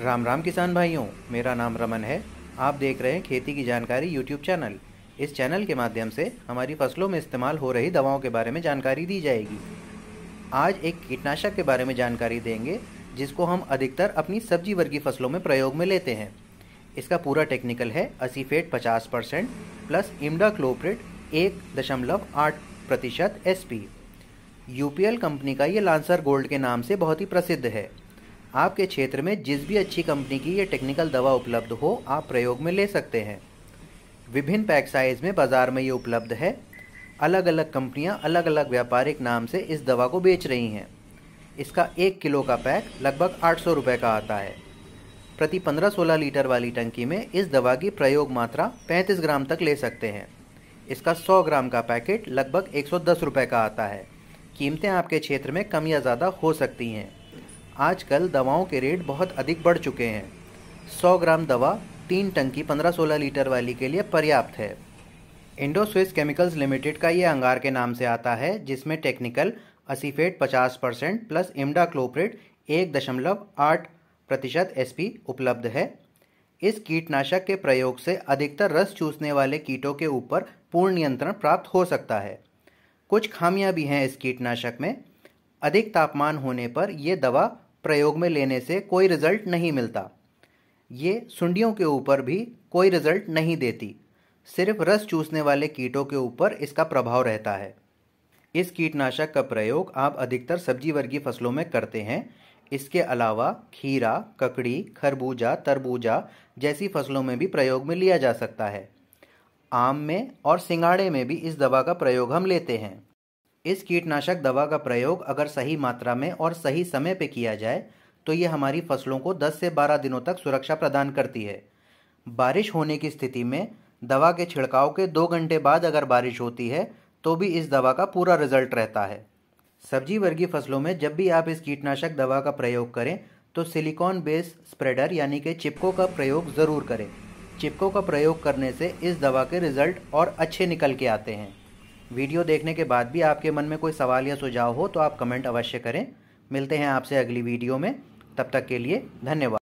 राम राम किसान भाइयों मेरा नाम रमन है आप देख रहे हैं खेती की जानकारी यूट्यूब चैनल इस चैनल के माध्यम से हमारी फसलों में इस्तेमाल हो रही दवाओं के बारे में जानकारी दी जाएगी आज एक कीटनाशक के बारे में जानकारी देंगे जिसको हम अधिकतर अपनी सब्जी वर्गीय फसलों में प्रयोग में लेते हैं इसका पूरा टेक्निकल है असीफेट पचास परसेंट प्लस इमडा क्लोप्रेट एक दशमलव आठ प्रतिशत एस पी यूपीएल कंपनी का ये लांसर गोल्ड के नाम से बहुत ही प्रसिद्ध है आपके क्षेत्र में जिस भी अच्छी कंपनी की ये टेक्निकल दवा उपलब्ध हो आप प्रयोग में ले सकते हैं विभिन्न पैक साइज में बाज़ार में ये उपलब्ध है अलग अलग कंपनियां अलग अलग व्यापारिक नाम से इस दवा को बेच रही हैं इसका एक किलो का पैक लगभग आठ सौ रुपये का आता है प्रति पंद्रह सोलह लीटर वाली टंकी में इस दवा की प्रयोग मात्रा पैंतीस ग्राम तक ले सकते हैं इसका सौ ग्राम का पैकेट लगभग एक सौ दस रुपये का आता है कीमतें आपके क्षेत्र में कम या ज़्यादा हो सकती हैं आजकल दवाओं के रेट बहुत अधिक बढ़ चुके हैं 100 ग्राम दवा तीन टंकी 15-16 लीटर वाली के लिए पर्याप्त है इंडो स्विस केमिकल्स लिमिटेड का ये अंगार के नाम से आता है जिसमें technical acephate 50 percent plus imidacloprid एक दशमलव आठ प्रतिशत एस उपलब्ध है इस कीटनाशक के प्रयोग से अधिकतर रस चूसने वाले कीटों के ऊपर पूर्ण नियंत्रण प्राप्त हो सकता है कुछ खामियां भी हैं इस कीटनाशक में अधिक तापमान होने पर यह दवा प्रयोग में लेने से कोई रिजल्ट नहीं मिलता ये सुंडियों के ऊपर भी कोई रिजल्ट नहीं देती सिर्फ रस चूसने वाले कीटों के ऊपर इसका प्रभाव रहता है इस कीटनाशक का प्रयोग आप अधिकतर सब्जी वर्गीय फसलों में करते हैं इसके अलावा खीरा ककड़ी खरबूजा तरबूजा जैसी फसलों में भी प्रयोग में लिया जा सकता है आम में और सिंगाड़े में भी इस दवा का प्रयोग हम लेते हैं इस कीटनाशक दवा का प्रयोग अगर सही मात्रा में और सही समय पर किया जाए तो ये हमारी फसलों को 10 से 12 दिनों तक सुरक्षा प्रदान करती है बारिश होने की स्थिति में दवा के छिड़काव के दो घंटे बाद अगर बारिश होती है तो भी इस दवा का पूरा रिजल्ट रहता है सब्जी वर्गीय फसलों में जब भी आप इस कीटनाशक दवा का प्रयोग करें तो सिलिकॉन बेस स्प्रेडर यानी कि चिपको का प्रयोग ज़रूर करें चिपको का प्रयोग करने से इस दवा के रिज़ल्ट और अच्छे निकल के आते हैं वीडियो देखने के बाद भी आपके मन में कोई सवाल या सुझाव हो तो आप कमेंट अवश्य करें मिलते हैं आपसे अगली वीडियो में तब तक के लिए धन्यवाद